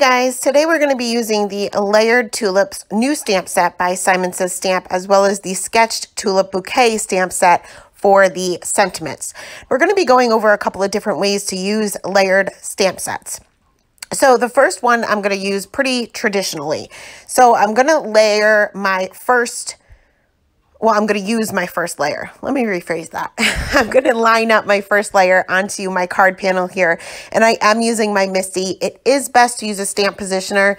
guys, today we're going to be using the Layered Tulips new stamp set by Simon Says Stamp as well as the Sketched Tulip Bouquet stamp set for the sentiments. We're going to be going over a couple of different ways to use layered stamp sets. So the first one I'm going to use pretty traditionally. So I'm going to layer my first well, I'm going to use my first layer. Let me rephrase that. I'm going to line up my first layer onto my card panel here, and I am using my Misty. It is best to use a stamp positioner,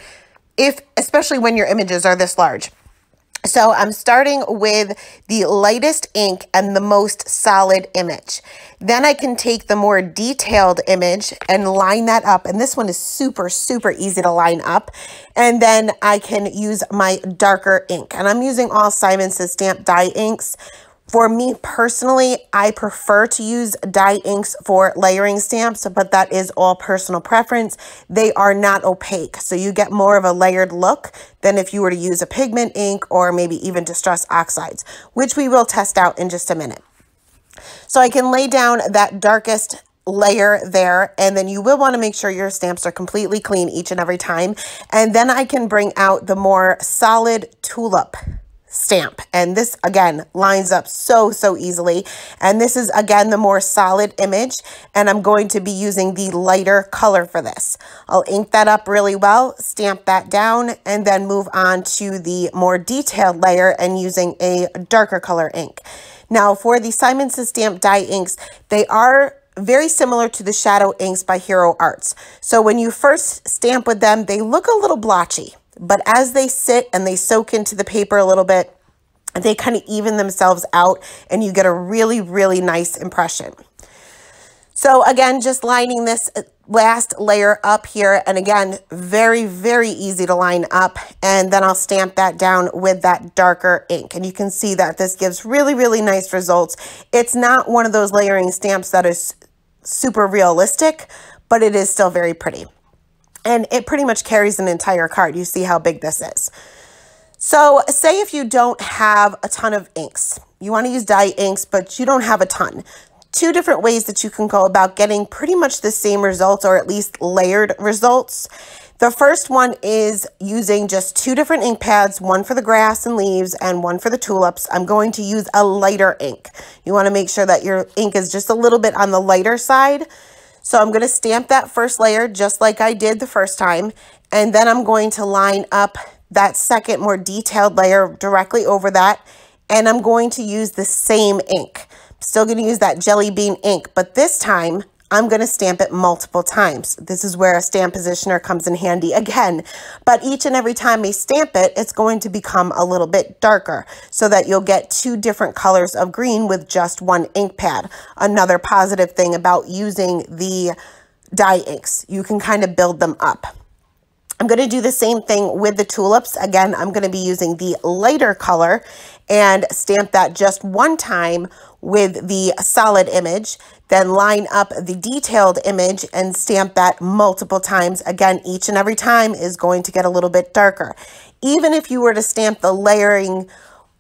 if especially when your images are this large. So I'm starting with the lightest ink and the most solid image. Then I can take the more detailed image and line that up. And this one is super, super easy to line up. And then I can use my darker ink. And I'm using all Simon Says Stamp dye inks for me personally, I prefer to use dye inks for layering stamps, but that is all personal preference. They are not opaque, so you get more of a layered look than if you were to use a pigment ink or maybe even distress oxides, which we will test out in just a minute. So I can lay down that darkest layer there and then you will want to make sure your stamps are completely clean each and every time and then I can bring out the more solid tulip stamp. And this, again, lines up so, so easily. And this is, again, the more solid image. And I'm going to be using the lighter color for this. I'll ink that up really well, stamp that down, and then move on to the more detailed layer and using a darker color ink. Now, for the Simon Says Stamp dye inks, they are very similar to the shadow inks by Hero Arts. So when you first stamp with them, they look a little blotchy. But as they sit and they soak into the paper a little bit, they kind of even themselves out and you get a really, really nice impression. So again, just lining this uh, last layer up here. And again, very, very easy to line up. And then I'll stamp that down with that darker ink. And you can see that this gives really, really nice results. It's not one of those layering stamps that is super realistic, but it is still very pretty. And it pretty much carries an entire card. You see how big this is. So say if you don't have a ton of inks, you want to use dye inks, but you don't have a ton. Two different ways that you can go about getting pretty much the same results or at least layered results. The first one is using just two different ink pads, one for the grass and leaves and one for the tulips. I'm going to use a lighter ink. You want to make sure that your ink is just a little bit on the lighter side so I'm going to stamp that first layer just like I did the first time. And then I'm going to line up that second more detailed layer directly over that. And I'm going to use the same ink. I'm still going to use that jelly bean ink, but this time I'm going to stamp it multiple times. This is where a stamp positioner comes in handy again. But each and every time I stamp it, it's going to become a little bit darker so that you'll get two different colors of green with just one ink pad. Another positive thing about using the dye inks, you can kind of build them up. I'm going to do the same thing with the tulips. Again, I'm going to be using the lighter color and stamp that just one time with the solid image, then line up the detailed image and stamp that multiple times. Again, each and every time is going to get a little bit darker. Even if you were to stamp the layering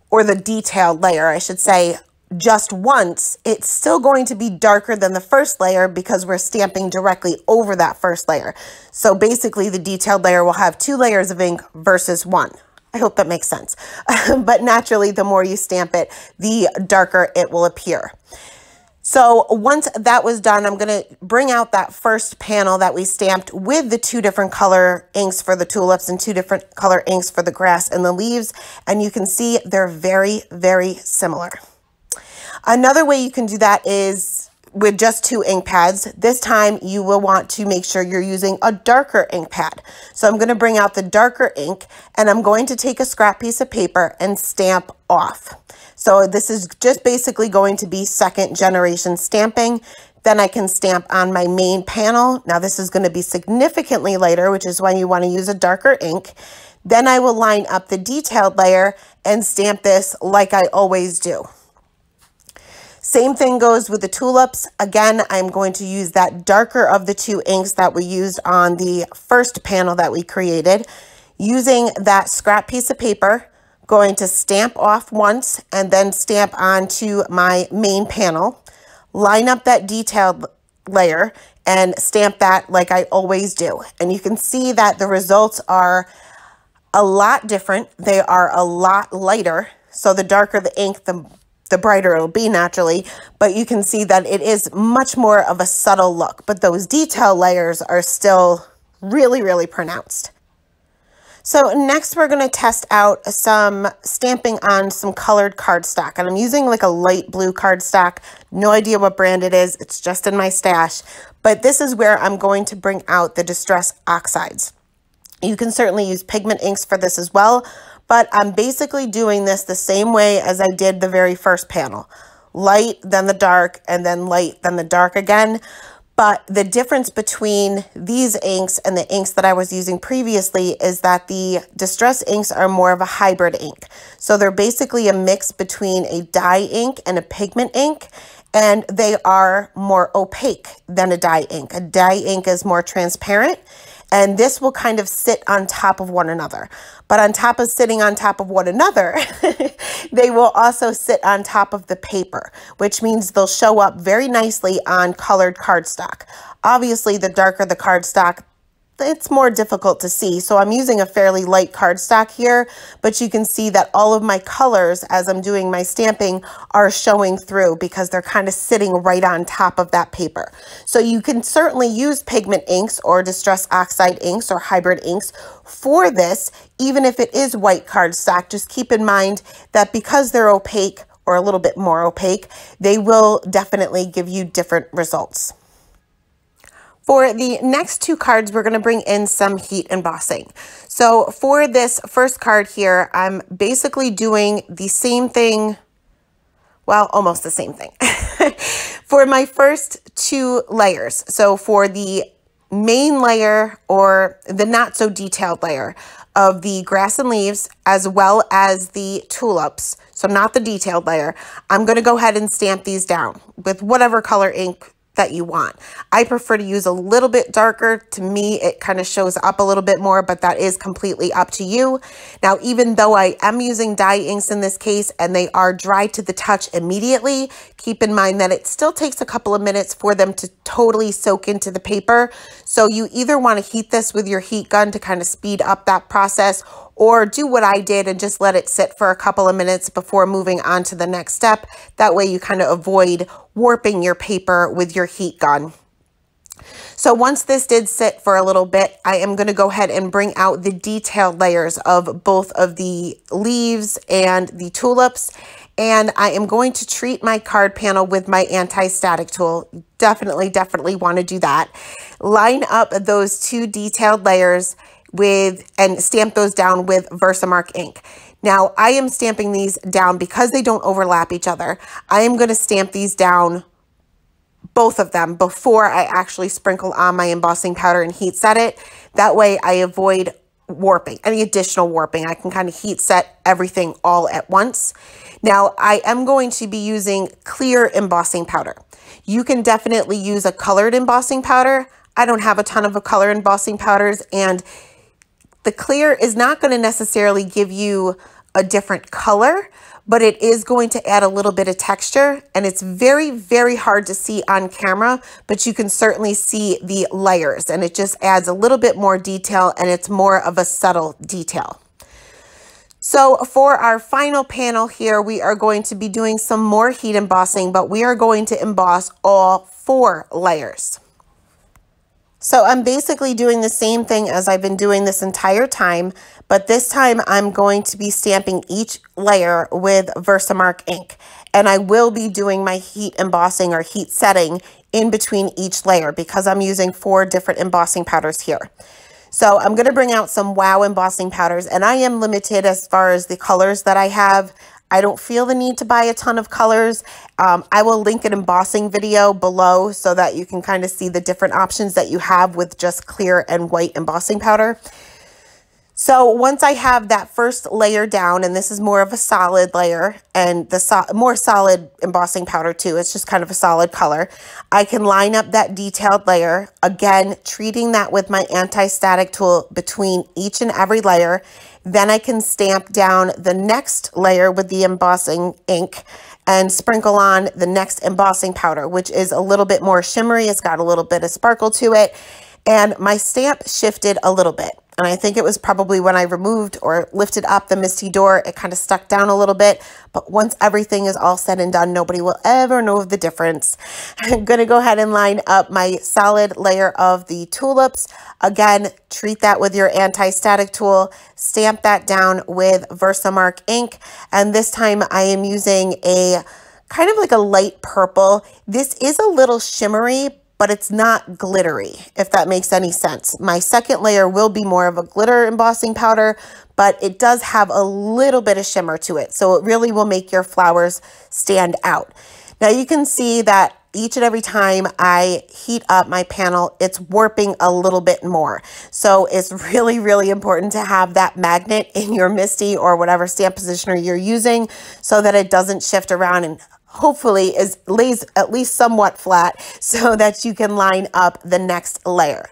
or the detailed layer, I should say, just once, it's still going to be darker than the first layer because we're stamping directly over that first layer. So basically the detailed layer will have two layers of ink versus one. I hope that makes sense. but naturally, the more you stamp it, the darker it will appear. So once that was done, I'm gonna bring out that first panel that we stamped with the two different color inks for the tulips and two different color inks for the grass and the leaves. And you can see they're very, very similar. Another way you can do that is with just two ink pads. This time you will want to make sure you're using a darker ink pad. So I'm gonna bring out the darker ink and I'm going to take a scrap piece of paper and stamp off. So this is just basically going to be second generation stamping. Then I can stamp on my main panel. Now this is gonna be significantly lighter, which is why you wanna use a darker ink. Then I will line up the detailed layer and stamp this like I always do. Same thing goes with the tulips. Again, I'm going to use that darker of the two inks that we used on the first panel that we created. Using that scrap piece of paper, going to stamp off once and then stamp onto my main panel. Line up that detailed layer and stamp that like I always do. And you can see that the results are a lot different. They are a lot lighter. So the darker the ink, the the brighter it'll be naturally, but you can see that it is much more of a subtle look, but those detail layers are still really, really pronounced. So next we're gonna test out some stamping on some colored cardstock and I'm using like a light blue cardstock. No idea what brand it is, it's just in my stash. But this is where I'm going to bring out the Distress Oxides. You can certainly use pigment inks for this as well, but I'm basically doing this the same way as I did the very first panel. Light, then the dark, and then light, then the dark again. But the difference between these inks and the inks that I was using previously is that the Distress inks are more of a hybrid ink. So they're basically a mix between a dye ink and a pigment ink, and they are more opaque than a dye ink. A dye ink is more transparent, and this will kind of sit on top of one another. But on top of sitting on top of one another, they will also sit on top of the paper, which means they'll show up very nicely on colored cardstock. Obviously, the darker the cardstock, it's more difficult to see. So I'm using a fairly light cardstock here, but you can see that all of my colors as I'm doing my stamping are showing through because they're kind of sitting right on top of that paper. So you can certainly use pigment inks or distress oxide inks or hybrid inks for this, even if it is white cardstock. Just keep in mind that because they're opaque or a little bit more opaque, they will definitely give you different results. For the next two cards, we're going to bring in some heat embossing. So for this first card here, I'm basically doing the same thing, well, almost the same thing, for my first two layers. So for the main layer or the not so detailed layer of the grass and leaves as well as the tulips, so not the detailed layer, I'm going to go ahead and stamp these down with whatever color ink that you want. I prefer to use a little bit darker. To me, it kind of shows up a little bit more, but that is completely up to you. Now, even though I am using dye inks in this case and they are dry to the touch immediately, keep in mind that it still takes a couple of minutes for them to totally soak into the paper. So you either want to heat this with your heat gun to kind of speed up that process or do what I did and just let it sit for a couple of minutes before moving on to the next step. That way you kind of avoid warping your paper with your heat gun. So once this did sit for a little bit, I am going to go ahead and bring out the detailed layers of both of the leaves and the tulips. And I am going to treat my card panel with my anti-static tool. Definitely, definitely want to do that. Line up those two detailed layers with and stamp those down with Versamark ink. Now I am stamping these down because they don't overlap each other. I am going to stamp these down both of them before I actually sprinkle on my embossing powder and heat set it. That way I avoid warping, any additional warping. I can kind of heat set everything all at once. Now I am going to be using clear embossing powder. You can definitely use a colored embossing powder. I don't have a ton of a color embossing powders and the clear is not going to necessarily give you a different color, but it is going to add a little bit of texture and it's very, very hard to see on camera, but you can certainly see the layers and it just adds a little bit more detail and it's more of a subtle detail. So for our final panel here, we are going to be doing some more heat embossing, but we are going to emboss all four layers. So I'm basically doing the same thing as I've been doing this entire time, but this time I'm going to be stamping each layer with Versamark ink. And I will be doing my heat embossing or heat setting in between each layer because I'm using four different embossing powders here. So I'm going to bring out some wow embossing powders and I am limited as far as the colors that I have. I don't feel the need to buy a ton of colors. Um, I will link an embossing video below so that you can kind of see the different options that you have with just clear and white embossing powder. So once I have that first layer down, and this is more of a solid layer and the so more solid embossing powder too, it's just kind of a solid color, I can line up that detailed layer, again, treating that with my anti-static tool between each and every layer. Then I can stamp down the next layer with the embossing ink and sprinkle on the next embossing powder, which is a little bit more shimmery. It's got a little bit of sparkle to it. And my stamp shifted a little bit. And I think it was probably when I removed or lifted up the misty door, it kind of stuck down a little bit. But once everything is all said and done, nobody will ever know the difference. I'm going to go ahead and line up my solid layer of the tulips. Again, treat that with your anti-static tool. Stamp that down with Versamark ink. And this time I am using a kind of like a light purple. This is a little shimmery, but it's not glittery, if that makes any sense. My second layer will be more of a glitter embossing powder, but it does have a little bit of shimmer to it. So it really will make your flowers stand out. Now you can see that each and every time I heat up my panel, it's warping a little bit more. So it's really, really important to have that magnet in your Misty or whatever stamp positioner you're using so that it doesn't shift around and hopefully is lays at least somewhat flat so that you can line up the next layer.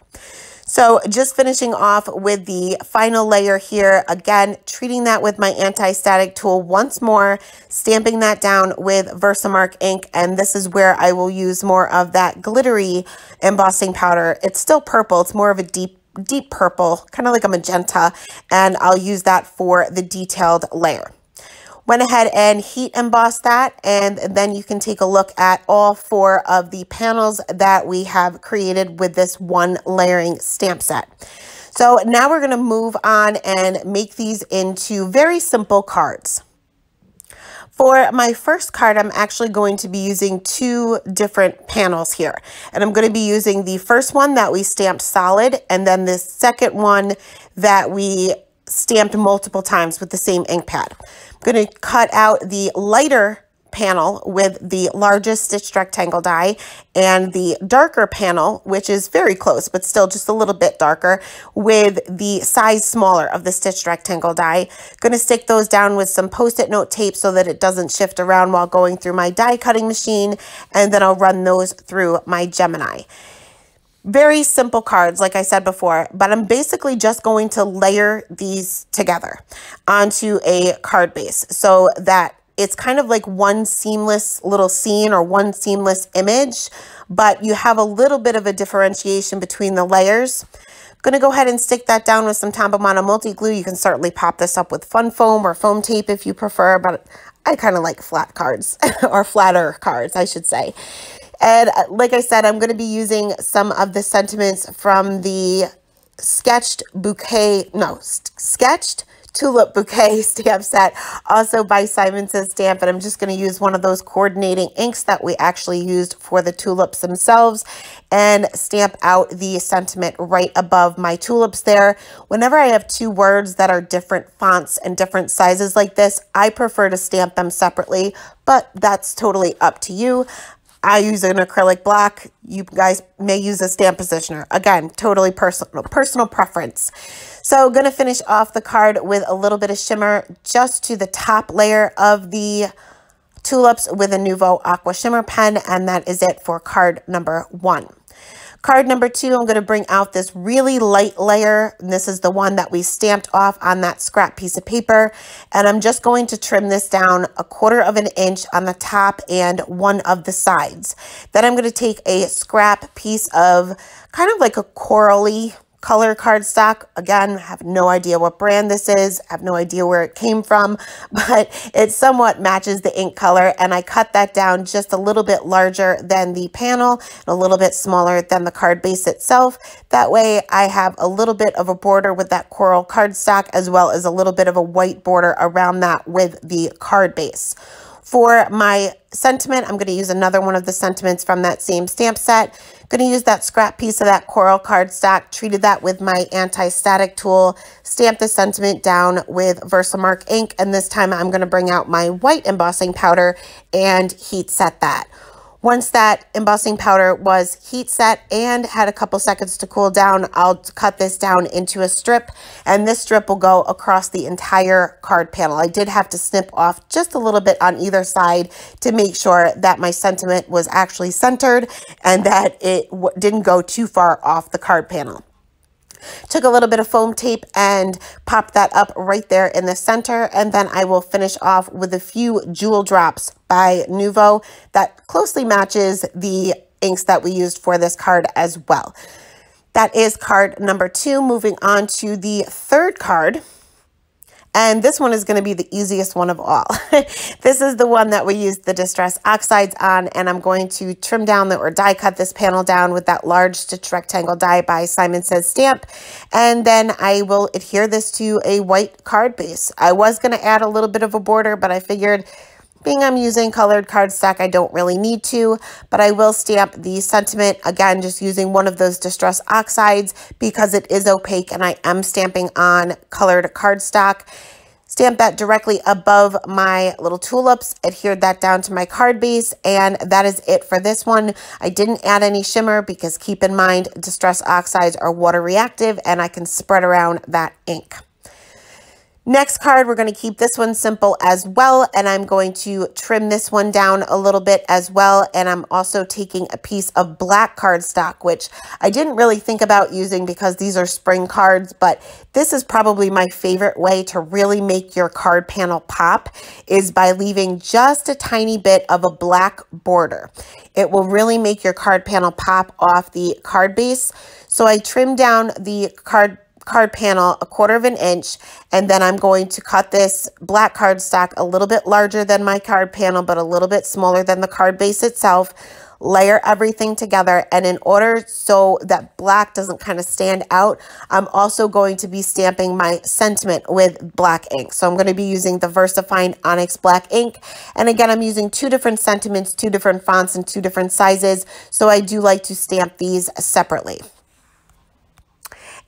So just finishing off with the final layer here, again, treating that with my anti-static tool once more, stamping that down with Versamark ink, and this is where I will use more of that glittery embossing powder. It's still purple, it's more of a deep deep purple, kind of like a magenta, and I'll use that for the detailed layer went ahead and heat embossed that and then you can take a look at all four of the panels that we have created with this one layering stamp set. So now we're going to move on and make these into very simple cards. For my first card, I'm actually going to be using two different panels here. And I'm going to be using the first one that we stamped solid and then this second one that we stamped multiple times with the same ink pad. I'm going to cut out the lighter panel with the largest Stitch rectangle die and the darker panel, which is very close, but still just a little bit darker, with the size smaller of the Stitch rectangle die. Gonna stick those down with some post-it note tape so that it doesn't shift around while going through my die cutting machine, and then I'll run those through my Gemini. Very simple cards, like I said before, but I'm basically just going to layer these together onto a card base so that it's kind of like one seamless little scene or one seamless image, but you have a little bit of a differentiation between the layers. I'm gonna go ahead and stick that down with some Tombamana multi-glue. You can certainly pop this up with fun foam or foam tape if you prefer, but I kind of like flat cards or flatter cards, I should say. And like I said, I'm going to be using some of the sentiments from the sketched bouquet, no, sketched tulip bouquet stamp set, also by Simon Says Stamp. And I'm just going to use one of those coordinating inks that we actually used for the tulips themselves and stamp out the sentiment right above my tulips there. Whenever I have two words that are different fonts and different sizes like this, I prefer to stamp them separately, but that's totally up to you. I use an acrylic block. You guys may use a stamp positioner. Again, totally personal, personal preference. So gonna finish off the card with a little bit of shimmer just to the top layer of the tulips with a Nouveau Aqua Shimmer Pen. And that is it for card number one. Card number two, I'm going to bring out this really light layer. And this is the one that we stamped off on that scrap piece of paper. And I'm just going to trim this down a quarter of an inch on the top and one of the sides. Then I'm going to take a scrap piece of kind of like a corally color cardstock. Again, have no idea what brand this is, have no idea where it came from, but it somewhat matches the ink color and I cut that down just a little bit larger than the panel and a little bit smaller than the card base itself. That way I have a little bit of a border with that coral cardstock as well as a little bit of a white border around that with the card base. For my sentiment, I'm going to use another one of the sentiments from that same stamp set. I'm going to use that scrap piece of that coral cardstock, treated that with my anti-static tool, stamp the sentiment down with Versamark ink, and this time I'm going to bring out my white embossing powder and heat set that. Once that embossing powder was heat set and had a couple seconds to cool down, I'll cut this down into a strip and this strip will go across the entire card panel. I did have to snip off just a little bit on either side to make sure that my sentiment was actually centered and that it didn't go too far off the card panel. Took a little bit of foam tape and popped that up right there in the center. And then I will finish off with a few jewel drops by Nouveau that closely matches the inks that we used for this card as well. That is card number two. Moving on to the third card. And this one is going to be the easiest one of all. this is the one that we used the Distress Oxides on, and I'm going to trim down the, or die cut this panel down with that large stitch rectangle die by Simon Says Stamp. And then I will adhere this to a white card base. I was going to add a little bit of a border, but I figured being I'm using colored cardstock, I don't really need to, but I will stamp the sentiment, again, just using one of those distress oxides because it is opaque and I am stamping on colored cardstock. Stamp that directly above my little tulips, adhered that down to my card base, and that is it for this one. I didn't add any shimmer because keep in mind, distress oxides are water reactive and I can spread around that ink. Next card, we're going to keep this one simple as well, and I'm going to trim this one down a little bit as well, and I'm also taking a piece of black cardstock, which I didn't really think about using because these are spring cards, but this is probably my favorite way to really make your card panel pop is by leaving just a tiny bit of a black border. It will really make your card panel pop off the card base. So I trimmed down the card card panel a quarter of an inch and then I'm going to cut this black cardstock a little bit larger than my card panel but a little bit smaller than the card base itself layer everything together and in order so that black doesn't kind of stand out I'm also going to be stamping my sentiment with black ink so I'm going to be using the VersaFine Onyx black ink and again I'm using two different sentiments two different fonts and two different sizes so I do like to stamp these separately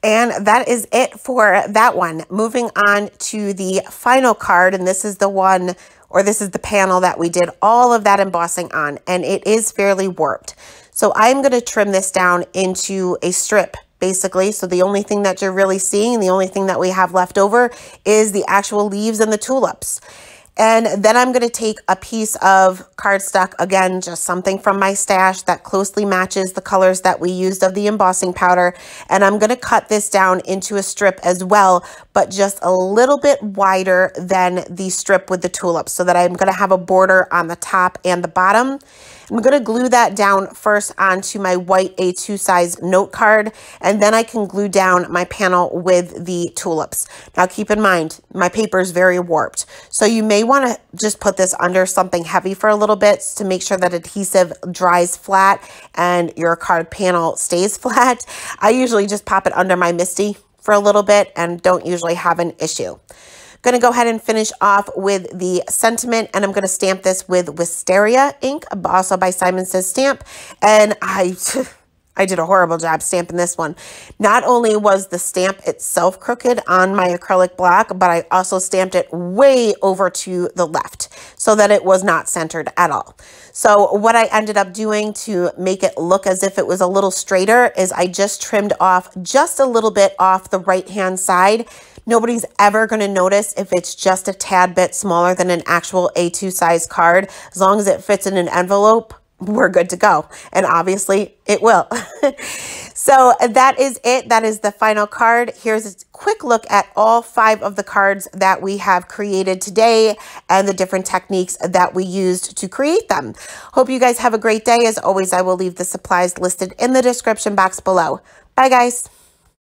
and that is it for that one. Moving on to the final card, and this is the one, or this is the panel that we did all of that embossing on, and it is fairly warped. So I'm gonna trim this down into a strip basically. So the only thing that you're really seeing, the only thing that we have left over is the actual leaves and the tulips. And then I'm going to take a piece of cardstock, again, just something from my stash that closely matches the colors that we used of the embossing powder. And I'm going to cut this down into a strip as well, but just a little bit wider than the strip with the tulips so that I'm going to have a border on the top and the bottom. I'm going to glue that down first onto my white A2 size note card, and then I can glue down my panel with the tulips. Now keep in mind, my paper is very warped, so you may want to just put this under something heavy for a little bit to make sure that adhesive dries flat and your card panel stays flat. I usually just pop it under my Misty for a little bit and don't usually have an issue. Gonna go ahead and finish off with the sentiment and I'm gonna stamp this with Wisteria ink, also by Simon Says Stamp. And I... I did a horrible job stamping this one. Not only was the stamp itself crooked on my acrylic block, but I also stamped it way over to the left so that it was not centered at all. So what I ended up doing to make it look as if it was a little straighter is I just trimmed off just a little bit off the right-hand side Nobody's ever going to notice if it's just a tad bit smaller than an actual A2 size card. As long as it fits in an envelope, we're good to go. And obviously it will. so that is it. That is the final card. Here's a quick look at all five of the cards that we have created today and the different techniques that we used to create them. Hope you guys have a great day. As always, I will leave the supplies listed in the description box below. Bye guys.